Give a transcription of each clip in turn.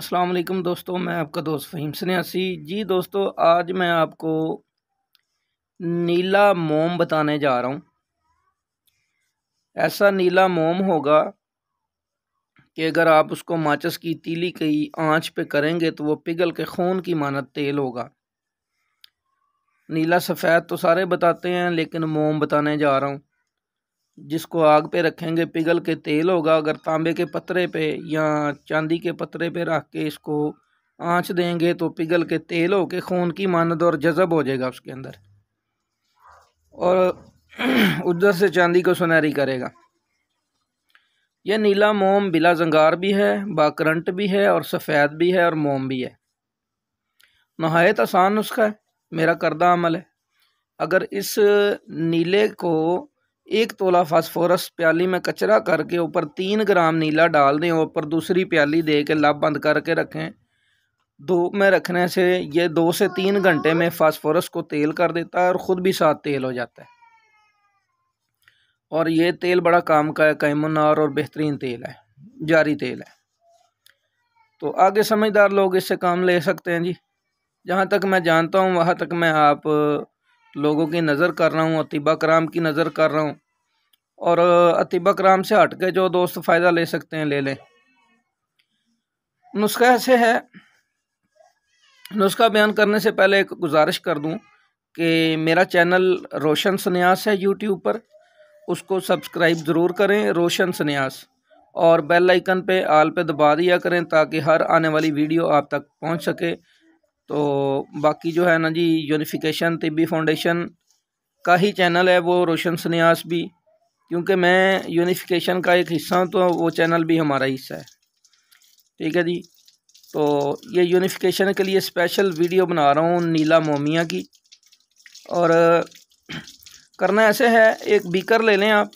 अस्सलाम वालेकुम दोस्तों मैं आपका दोस्त फ़हीम सन्यासी जी दोस्तों आज मैं आपको नीला मोम बताने जा रहा हूँ ऐसा नीला मोम होगा कि अगर आप उसको माचिस की तीली की आंच पे करेंगे तो वो पिघल के खून की मानत तेल होगा नीला सफ़ेद तो सारे बताते हैं लेकिन मोम बताने जा रहा हूँ जिसको आग पे रखेंगे पिघल के तेल होगा अगर तांबे के पत्रे पे या चांदी के पत्रे पे रख के इसको आँच देंगे तो पिघल के तेल होके खून की मानद और जज़ब हो जाएगा उसके अंदर और उधर से चांदी को सुनहरी करेगा यह नीला मोम बिला जंगार भी है बाकरंट भी है और सफ़ेद भी है और मोम भी है नहायत आसान नुस्खा है मेरा करदा अमल है अगर इस नीले को एक तोला फास्फोरस प्याली में कचरा करके ऊपर तीन ग्राम नीला डाल दें ऊपर दूसरी प्याली दे के लाभ बंद करके रखें धूप में रखने से ये दो से तीन घंटे में फास्फोरस को तेल कर देता है और ख़ुद भी साथ तेल हो जाता है और ये तेल बड़ा काम का है कैमुनार और बेहतरीन तेल है जारी तेल है तो आगे समझदार लोग इससे काम ले सकते हैं जी जहाँ तक मैं जानता हूँ वहाँ तक मैं आप लोगों की नज़र कर रहा हूँ अतिबा कराम की नज़र कर रहा हूँ और अतिबा कराम से हट के जो दोस्त फ़ायदा ले सकते हैं ले लें नुस्खा ऐसे है नुस्खा बयान करने से पहले एक गुजारिश कर दूँ कि मेरा चैनल रोशन सन्यास है यूट्यूब पर उसको सब्सक्राइब ज़रूर करें रोशन सन्यास और बेल आइकन पे आल पे दबा दिया करें ताकि हर आने वाली वीडियो आप तक पहुंच सके तो बाकी जो है ना जी यूनिफिकेशन तिबी फाउंडेशन का ही चैनल है वो रोशन सन्यास भी क्योंकि मैं यूनिफिकेशन का एक हिस्सा हूँ तो वो चैनल भी हमारा हिस्सा है ठीक है जी तो ये यूनिफिकेशन के लिए स्पेशल वीडियो बना रहा हूँ नीला मोमिया की और करना ऐसे है एक बीकर ले लें आप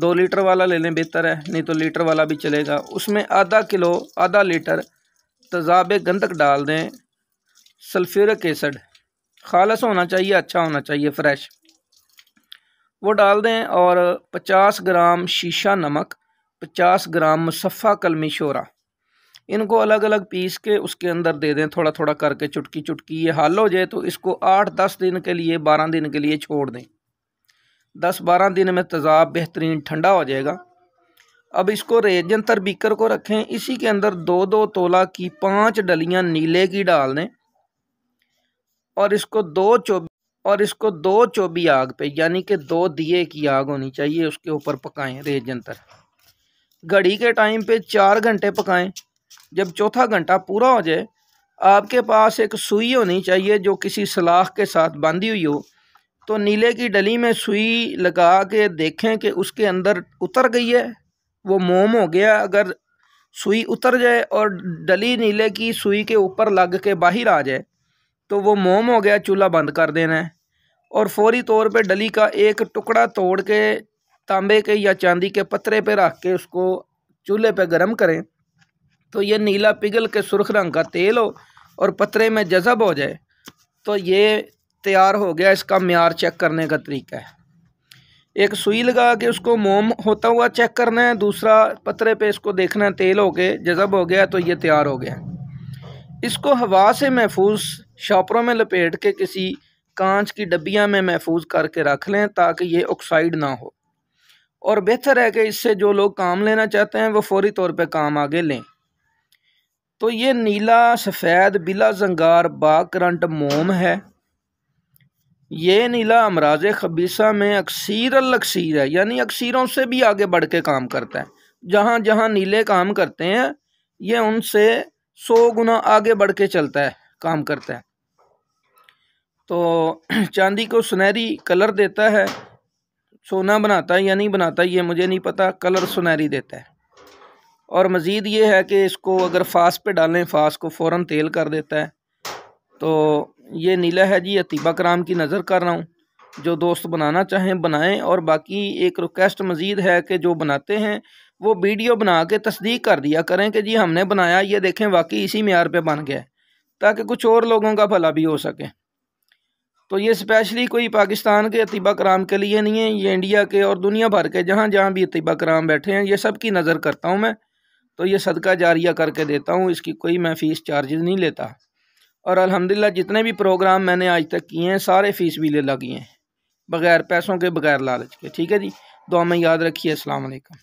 दो लीटर वाला ले लें बेहतर है नहीं तो लीटर वाला भी चलेगा उसमें आधा किलो आधा लीटर तजाब गंदक डाल दें सल्फ्यूरिक एसिड खालस होना चाहिए अच्छा होना चाहिए फ्रेश वो डाल दें और 50 ग्राम शीशा नमक 50 ग्राम मुसफ़ा कलमी शोरा इनको अलग अलग पीस के उसके अंदर दे दें थोड़ा थोड़ा करके चुटकी चुटकी ये हल हो जाए तो इसको आठ दस दिन के लिए बारह दिन के लिए छोड़ दें दस बारह दिन में तेज़ाब बेहतरीन ठंडा हो जाएगा अब इसको रेजन तर बीकर को रखें इसी के अंदर दो दो तोला की पाँच डलियाँ नीले की डाल दें और इसको दो चौबी और इसको दो चौबी आग पे यानी कि दो दिए की आग होनी चाहिए उसके ऊपर पकाएं रेत जंतर घड़ी के टाइम पे चार घंटे पकाएं जब चौथा घंटा पूरा हो जाए आपके पास एक सुई होनी चाहिए जो किसी सलाख के साथ बांधी हुई हो तो नीले की डली में सुई लगा के देखें कि उसके अंदर उतर गई है वो मोम हो गया अगर सुई उतर जाए और डली नीले की सुई के ऊपर लग के बाहर आ जाए तो वो मोम हो गया चूल्हा बंद कर देना है और फौरी तौर पे डली का एक टुकड़ा तोड़ के तांबे के या चांदी के पत्रे पे रख के उसको चूल्हे पे गर्म करें तो ये नीला पिघल के सुर्ख रंग का तेल हो और पत्रे में जज़ब हो जाए तो ये तैयार हो गया इसका मैार चेक करने का तरीका है एक सुई लगा के उसको मोम होता हुआ चेक करना है दूसरा पत्रे पे इसको देखना है तेल हो के जज़ब हो गया तो ये तैयार हो गया इसको हवा से महफूज शॉपरों में लपेट के किसी कांच की डब्बियाँ में महफूज करके रख लें ताकि ये ऑक्साइड ना हो और बेहतर है कि इससे जो लोग काम लेना चाहते हैं वो फौरी तौर पे काम आगे लें तो ये नीला सफ़ेद बिला जंगार बाकरंट मोम है ये नीला अमराज खबीसा में अक्सर अक्सर है यानी अक्सरों से भी आगे बढ़ के काम करता है जहाँ जहाँ नीले काम करते हैं ये उनसे सौ गुना आगे बढ़ के चलता है काम करता है तो चांदी को सुनहरी कलर देता है सोना बनाता है या नहीं बनाता ये मुझे नहीं पता कलर सुनहरी देता है और मज़ीद ये है कि इसको अगर फास पे डालें फास को फ़ौर तेल कर देता है तो ये नीला है जी अतीबा कराम की नज़र कर रहा हूँ जो दोस्त बनाना चाहें बनाएं और बाकी एक रिक्वेस्ट मज़ीद है कि जो बनाते हैं वो वीडियो बना के तस्दीक कर दिया करें कि जी हमने बनाया ये देखें वाकई इसी मैार पर बन गया है ताकि कुछ और लोगों का भला भी हो सके तो ये स्पेशली कोई पाकिस्तान के अतीबा कराम के लिए नहीं है ये इंडिया के और दुनिया भर के जहाँ जहाँ भी अतीबा कराम बैठे हैं ये सब की नज़र करता हूँ मैं तो ये सदका जारिया करके देता हूँ इसकी कोई मैं फ़ीस चार्जेस नहीं लेता और अल्हम्दुलिल्लाह जितने भी प्रोग्राम मैंने आज तक किए हैं सारे फ़ीस भी ले लगी हैं बग़ैर पैसों के बग़ैर लालच के ठीक है जी दो में याद रखिए असलकम